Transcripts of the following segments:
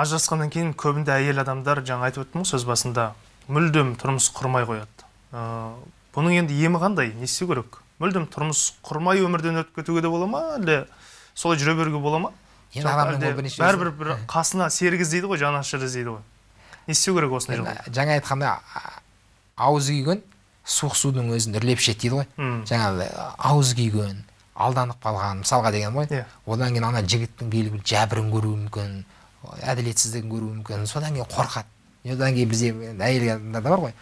ажырасқаннан кейін көбінде әйел адамдар жаңа айтып өттім ғой сөз басында мүлдем тұрмыс құрмай қояды ә, бұның енді емі қандай не істеу керек мүлдем тұрмыс құрмай өмірден өтіп кетуге де бола ма әлде солай жүре беруге бола ма бәрібір бір қасына серік іздейді ғой жанашыр іздейді ғой не істеу керек осындай жағдайда жаңа айтқандай ауыз күйген суық судың өзін үрлеп ішеді дейді ғой жаңағыдай ауыз күйген алданып қалған мысалға деген ғой иә. одан кейін ана жігіттің белгілі жәбірін көруі мүмкін әділетсіздігін көруі мүмкін содан кейін қорқады одан кейін бізде әйел адамдар да бар ғой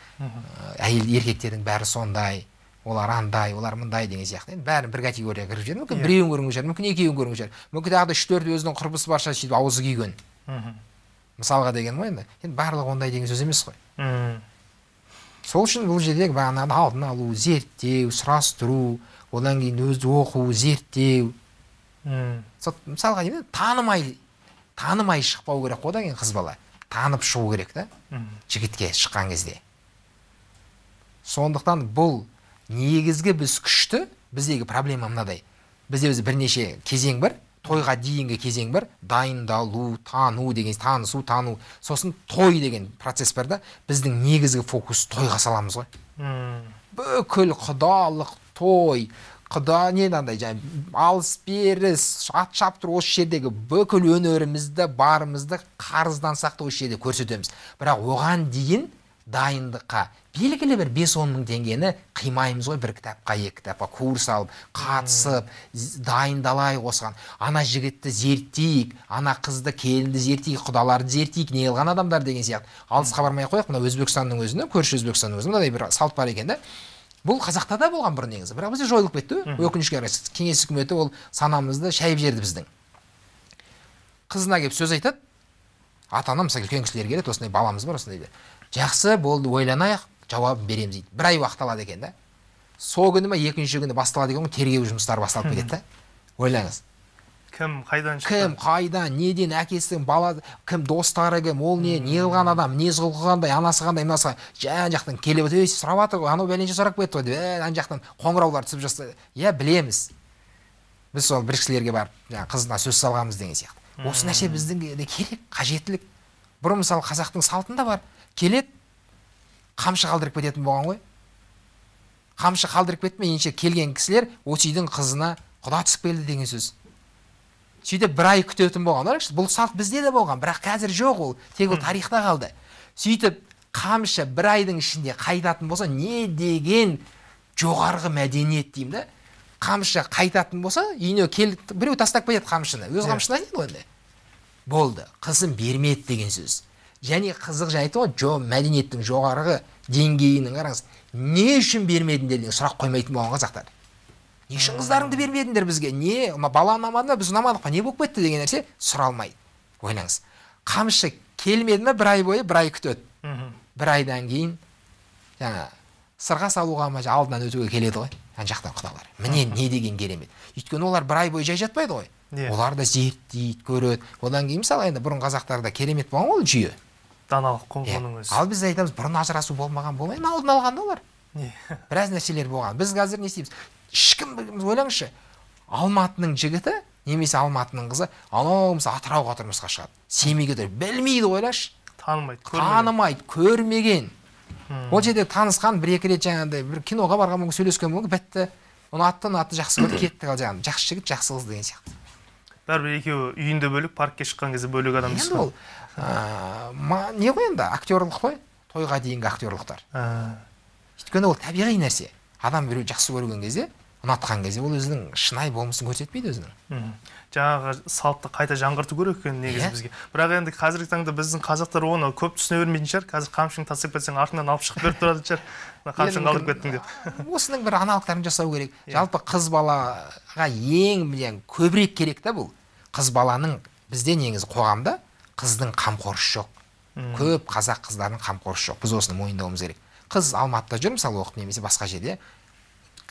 әйел еркектердің бәрі сондай олар андай олар мындай деген сияқты енді бәрін бір категорияға кіріп жіберді мүмкін иә. біреуін көрген шығар мүмкін екеуін көрген шығар мүмкін тағы да үш төрт өзінің құрбысы бар шығар сөйтіп аузы күйген мысалға деген ғой енді енді барлығы ондай деген сөз емес қой сол үшін бұл жерде бағанағы алдын алу зерттеу сұрастыру одан кейін өзі оқу зерттеу мм мысалға деймін танымай танымай шықпау керек қой одан қыз бала танып шығу керек та жігітке шыққан кезде сондықтан бұл негізгі біз күшті біздегі проблема мынадай бізде өзі бірнеше кезең бар тойға дейінгі кезең бар дайындалу тану деген танысу тану сосын той деген процесс бар да біздің негізгі фокус тойға саламыз ғой бүкіл құдалық той құда не мынандай жаңағы алыс беріс ат шаптыр осы жердегі бүкіл өнерімізді барымызды қарыздан та осы жерде көрсетеміз бірақ оған дейін дайындыққа белгілі бір бес он мың теңгені қимаймыз ғой бір кітапқа екі кітапқа курс алып қатысып дайындалайық осыған ана жігітті зерттейік ана қызды келінді зерттейік құдаларды зерттейік неғылған адамдар деген сияқты алысқа бармай ақ қояйық мына өзбекстанның өзінде көрші өзбекстанның өзінде мынадай бір салт бар екен да бұл қазақта да болған бұрын негізі бірақ бізде жойылып кетті өкінішке қарай кеңес үкіметі ол санамызды шайып жіберді біздің қызына келіп сөз айтады ата ана мысалы үлкен кісілер келеді осындай баламыз бар осындай жақсы болды ойланайық жауабын береміз дейді бір ай уақыт алады екен да сол күні ма екінші күні басталады екен ғой тергеу жұмыстары басталып кетеді да ойлаңыз кім қайдан шықты кім қайдан неден әкесінің бала кім достары кім ол не не қылған адам мінез құлқы қандай анасы қандай мынасы жан жақтан келіп ей сұрап жатыр ғой анау бәленше сұрап кетті ғой деп ә, ана жақтан қоңыраулар түсіп жатса иә білеміз біз сол бір кісілерге барып жаңағы қызына сөз салғанбыз деген сияқты осы нәрсе біздің де керек қажеттілік бұрын мысалы қазақтың салтында бар келеді қамшы қалдырып кететін болған ғой қамшы қалдырып кетті ме келген кісілер осы үйдің қызына құда түсіп келді деген сөз сөйтіп бір ай күтетін болған бұл салт бізде де болған бірақ қазір жоқ ол тек ол тарихта қалды сөйтіп қамшы бір айдың ішінде қайтатын болса не деген жоғарғы мәдениет деймін да қамшы қайтатын болса үйіне келіп біреу тастап кетеді қамшыны өз қамшысын айтады ғой енді болды қызым бермеді деген сөз және қызық жайты ғой жо мәдениеттің жоғарғы деңгейінің қараңыз не үшін бермедіңдер деген сұрақ қоймайтын болған қазақтар не үшін қыздарыңды бермедіңдер бізге не бала ұнамады ма біз ұнамадық па не болып кетті деген нәрсе сұралмайды ойлаңыз қамшы келмеді ма бір ай бойы бір ай күтеді бір айдан кейін жаңа сырға салуға ма алдынан өтуге келеді ғой ана жақтан құдалар міне не деген керемет өйткені олар бір ай бойы жай жатпайды ғой yeah. Иә. олар да зерттейді көреді одан кейін мысалы енді бұрын қазақтарда керемет болған ғой жүйе даналық құн иә. yeah. өзі ал біз айтамыз бұрын ажырасу болмаған болмай алдын алған да олар yeah. Иә. біраз нәрселер болған біз қазір не істейміз ешкім ойлаңызшы алматының жігіті немесе алматының қызы анау мысалы атырауға тұрмысқа шығады семейге тұр білмейді ойлашы танымайды танымайды көрмеген ол жерде танысқан бір екі рет жаңағыдай бір киноға барған мүмкін сөйлескен мүмкін бітті ұнатты ұнатты жақсы көрді кетті ал жаңағы жақсы жігіт жақсы қыз деген сияқты бәрібір екеуі үйінде бөлек паркке шыққан кезде бөлек адам енді ол не ғой енді актерлық қой тойға дейінгі актерлықтар ә. өйткені ол табиғи нәрсе адам біреуді жақсы көрген кезде ұнатқан кезде ол өзінің шынайы болмысын көрсетпейді өзінің жаңағы салтты қайта жаңғырту керек екен негізі иә. бізге бірақ енді қазіргі таңда біздің қазақтар оны көп түсіне бермейтін шығар қазір қамшыңды тастап кетсең артыңнан алып шығып беріп тұратын шығар қамшыны қалдырып кеттің деп осының бір аналогтарын жасау керек иә. жалпы қыз балаға ең көбірек керек та бұл қыз баланың бізде негізі қоғамда қыздың қамқоршысы жоқ көп қазақ қыздарының қамқоршысы жоқ біз осыны мойындауымыз керек қыз алматыда жүр мысалы оқып немесе басқа жерде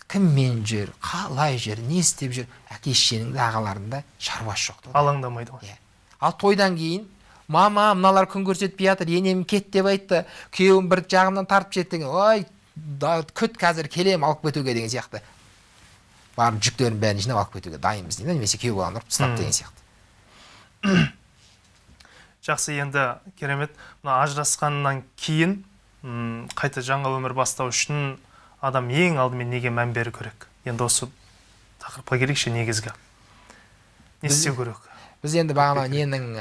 кіммен жүр қалай жүр не істеп жүр әке шешенің де ағаларының да шаруасы жоқ алаңдамайды ғой иә ал тойдан кейін мама мыналар күн көрсетпей жатыр енем кет деп айтты күйеуім бір жағымнан тартып жіберді ой да, күт қазір келем алып кетуге деген сияқты барып жүктерін бәрін жинап алып кетуге дайынбыз дейді немесе күйеу баланы ұрып тастап деген сияқты жақсы енді керемет мына ажырасқаннан кейін қайта жаңа өмір бастау үшін адам ең алдымен неге мән беру керек енді осы тақырыпқа келейікші негізгі не істеу керек біз енді бағана ненің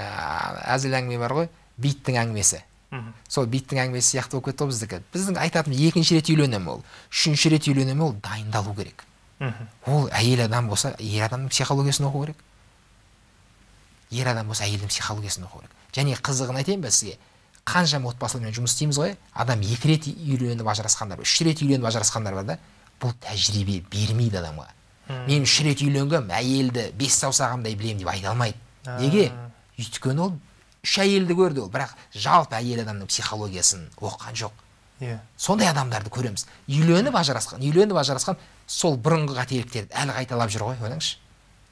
әзіл әңгіме бар ғой биттің әңгімесі сол биттің әңгімесі сияқты болып кетті ғой біздікі біздің айтатын екінші рет үйленемін ол үшінші рет үйленемін ол дайындалу керек ол әйел адам болса ер адамның психологиясын оқу керек ер адам болса әйелдің психологиясын оқу керек және қызығын айтайын ба сізге қаншама отбасылармен жұмыс істейміз ғой адам екі рет үйленіп ажырасқандар үш рет үйленіп ажырасқандар бар да бұл тәжірибе бермейді адамға мен үш рет үйленгем әйелді бес саусағымдай білемін деп айта алмайды неге өйткені ол үш әйелді көрді ол бірақ жалпы әйел адамның психологиясын оқыған жоқ иә yeah. сондай адамдарды көреміз үйленіп ажырасқан үйленіп ажырасқан сол бұрынғы қателіктерді әлі қайталап жүр ғой ойлаңызшы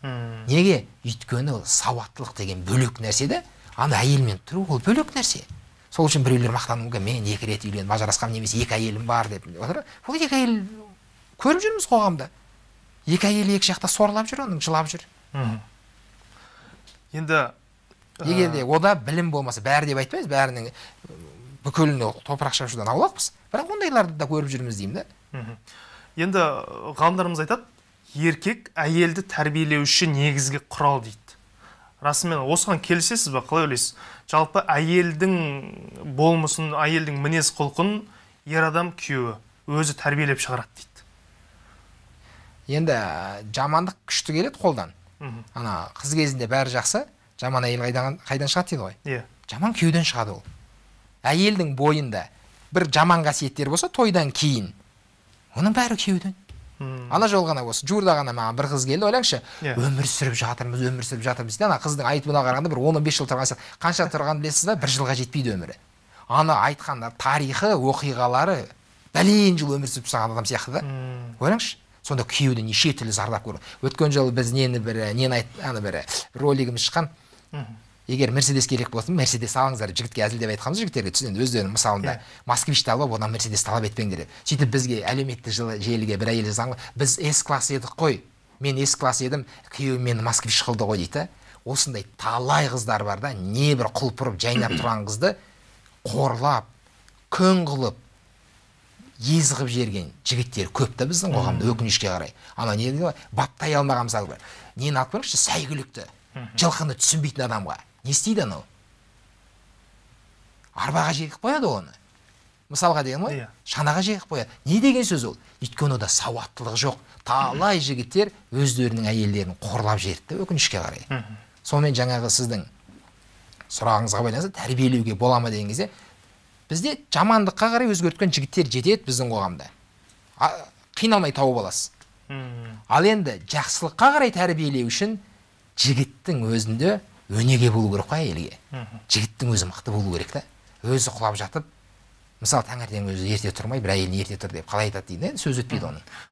hmm. неге өйткені ол сауаттылық деген бөлек нәрсе да ана әйелмен тұру ол бөлек нәрсе сол үшін біреулер мақтануы мүмкін мен екі рет үйлендім ажырасқанмын немесе екі әйелім бар деп ол екі әйел көріп жүрміз қоғамда екі әйел екі жақта сорлап жүр оның жылап жүр енді э, егер де ода білім болмаса бәрі деп айтпаймыз бәрінің бүкіліне топырақ шашудан аулақпыз бірақ ондайларды да көріп жүрміз деймін да енді ғалымдарымыз айтады еркек әйелді тәрбиелеуші негізгі құрал дейді расымен осыған келісесіз ба қалай ойлайсыз жалпы әйелдің болмысын әйелдің мінез құлқын ер адам күйеуі өзі тәрбиелеп шығарады дейді енді ә, жамандық күшті келеді қолдан Үху. ана қыз кезінде бәрі жақсы жаман әйел қайдан, қайдан шығады дейді ғой иә жаман күйеуден шығады ол әйелдің бойында бір жаман қасиеттер болса тойдан кейін оның бәрі күйеуден ана жолы ғана осы жуырда ғана маған бір қыз келді ойлаңызшы yeah. Иә. өмір сүріп жатырмыз өмір сүріп жатырмыз дейді ана қыздың айтуына қарағанда бір он он бес жыл тұрған сияқты қанша тұрғанын білесіз ба бір жылға жетпейді өмірі ана айтқан тарихы оқиғалары бәлен жыл өмір сүріп тастаған адам сияқты да hmm. ойлаңызшы сонда күйеуді неше түрлі зардап көрді өткен жылы біз нені бір нені айт ана бір ролигіміз шыққан егер мерседес керек болатын мерседес алыңыздар жігітке әзілдеп айтқанбыз жігіттерге енді өздерінің мысалында yeah. москвичті алып одан мерседес талап етпеңдер деп сөйтіп бізге әлеуметтік желіге бір әйел жазған біз с класс едік қой мен с класс едім күйеуім мені москвич қылды ғой дейді осындай талай қыздар бар да небір құлпырып жайнап тұрған қызды қорлап күң қылып ез қылып жіберген жігіттер көп та біздің қоғамда өкінішке қарай ана не баптай алмаған мысалы нені алып көріңізші сәйгүлікті жылқыны түсінбейтін адамға не істейді анау арбаға жегіп қояды оны мысалға деген ғой yeah. Иә. шанаға жегіп қояды не деген сөз ол өйткені ода сауаттылық жоқ талай жігіттер өздерінің әйелдерін қорлап жіберді да өкінішке қарай mm -hmm. сонымен жаңағы сіздің сұрағыңызға байланысты тәрбиелеуге бола ма деген кезде бізде жамандыққа қарай өзгерткен жігіттер жетеді біздің қоғамда а, қиналмай тауып аласыз mm -hmm. ал енді жақсылыққа қарай тәрбиелеу үшін жігіттің өзінде өнеге болу керек қой әйелге жігіттің өзі мықты болу керек та өзі құлап жатып мысалы таңертең өзі ерте тұрмай бір әйеліне ерте тұр деп қалай айтады дейді сөз өтпейді оның